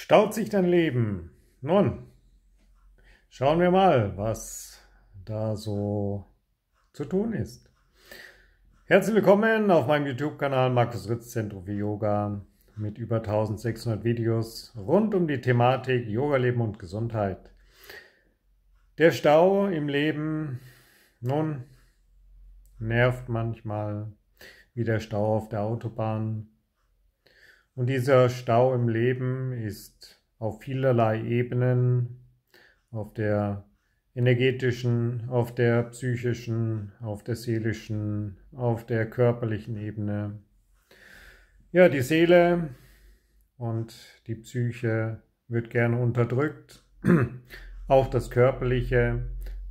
staut sich dein Leben. Nun, schauen wir mal, was da so zu tun ist. Herzlich willkommen auf meinem YouTube-Kanal Markus Ritz Zentrum für Yoga mit über 1600 Videos rund um die Thematik Yoga, Leben und Gesundheit. Der Stau im Leben, nun, nervt manchmal, wie der Stau auf der Autobahn, und dieser Stau im Leben ist auf vielerlei Ebenen, auf der energetischen, auf der psychischen, auf der seelischen, auf der körperlichen Ebene. Ja, die Seele und die Psyche wird gerne unterdrückt, auch das körperliche.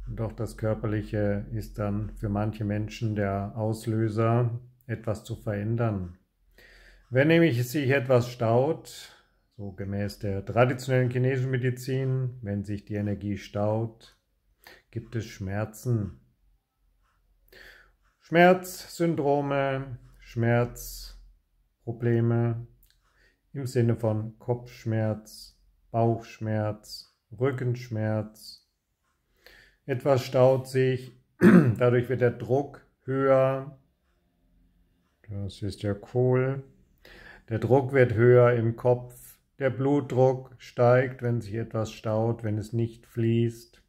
Und auch das körperliche ist dann für manche Menschen der Auslöser, etwas zu verändern. Wenn nämlich sich etwas staut, so gemäß der traditionellen chinesischen Medizin, wenn sich die Energie staut, gibt es Schmerzen. Schmerzsyndrome, Schmerzprobleme im Sinne von Kopfschmerz, Bauchschmerz, Rückenschmerz. Etwas staut sich, dadurch wird der Druck höher. Das ist ja cool. Der Druck wird höher im Kopf, der Blutdruck steigt, wenn sich etwas staut, wenn es nicht fließt.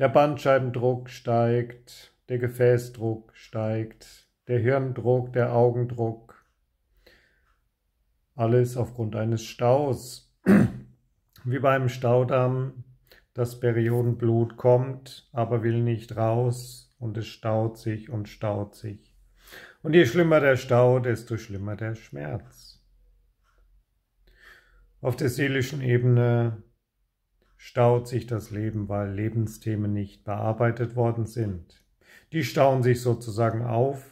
Der Bandscheibendruck steigt, der Gefäßdruck steigt, der Hirndruck, der Augendruck. Alles aufgrund eines Staus. Wie beim Staudamm, das Periodenblut kommt, aber will nicht raus und es staut sich und staut sich. Und je schlimmer der Stau, desto schlimmer der Schmerz. Auf der seelischen Ebene staut sich das Leben, weil Lebensthemen nicht bearbeitet worden sind. Die stauen sich sozusagen auf.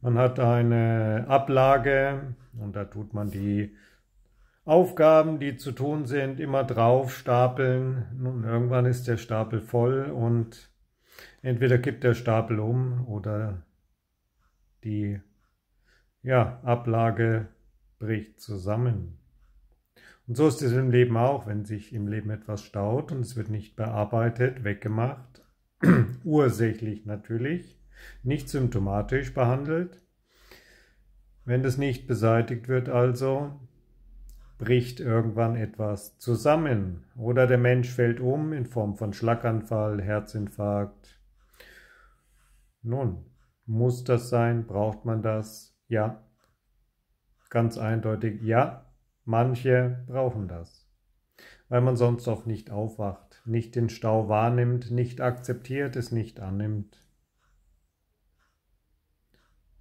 Man hat eine Ablage und da tut man die Aufgaben, die zu tun sind, immer drauf stapeln. Nun, irgendwann ist der Stapel voll und entweder kippt der Stapel um oder die ja, Ablage bricht zusammen. Und so ist es im Leben auch, wenn sich im Leben etwas staut und es wird nicht bearbeitet, weggemacht, ursächlich natürlich, nicht symptomatisch behandelt. Wenn das nicht beseitigt wird also, bricht irgendwann etwas zusammen oder der Mensch fällt um in Form von Schlaganfall, Herzinfarkt. Nun, muss das sein? Braucht man das? Ja. Ganz eindeutig ja. Manche brauchen das, weil man sonst oft nicht aufwacht, nicht den Stau wahrnimmt, nicht akzeptiert, es nicht annimmt.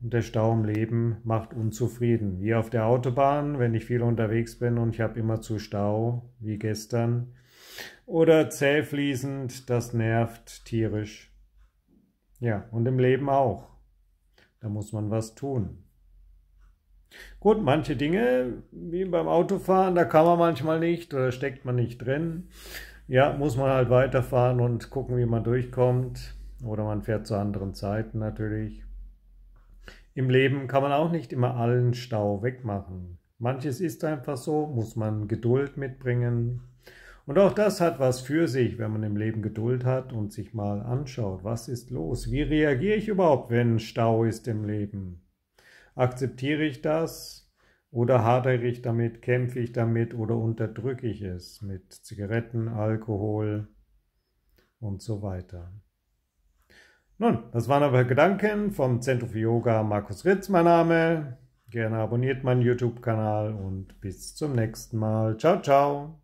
Und der Stau im Leben macht unzufrieden. Wie auf der Autobahn, wenn ich viel unterwegs bin und ich habe immer zu Stau, wie gestern. Oder zähfließend, das nervt tierisch. Ja, und im Leben auch. Da muss man was tun. Gut, manche Dinge, wie beim Autofahren, da kann man manchmal nicht oder steckt man nicht drin. Ja, muss man halt weiterfahren und gucken, wie man durchkommt. Oder man fährt zu anderen Zeiten natürlich. Im Leben kann man auch nicht immer allen Stau wegmachen. Manches ist einfach so, muss man Geduld mitbringen. Und auch das hat was für sich, wenn man im Leben Geduld hat und sich mal anschaut, was ist los? Wie reagiere ich überhaupt, wenn Stau ist im Leben? Akzeptiere ich das oder hadere ich damit, kämpfe ich damit oder unterdrücke ich es mit Zigaretten, Alkohol und so weiter. Nun, das waren aber Gedanken vom Zentrum für Yoga Markus Ritz, mein Name. Gerne abonniert meinen YouTube-Kanal und bis zum nächsten Mal. Ciao, ciao.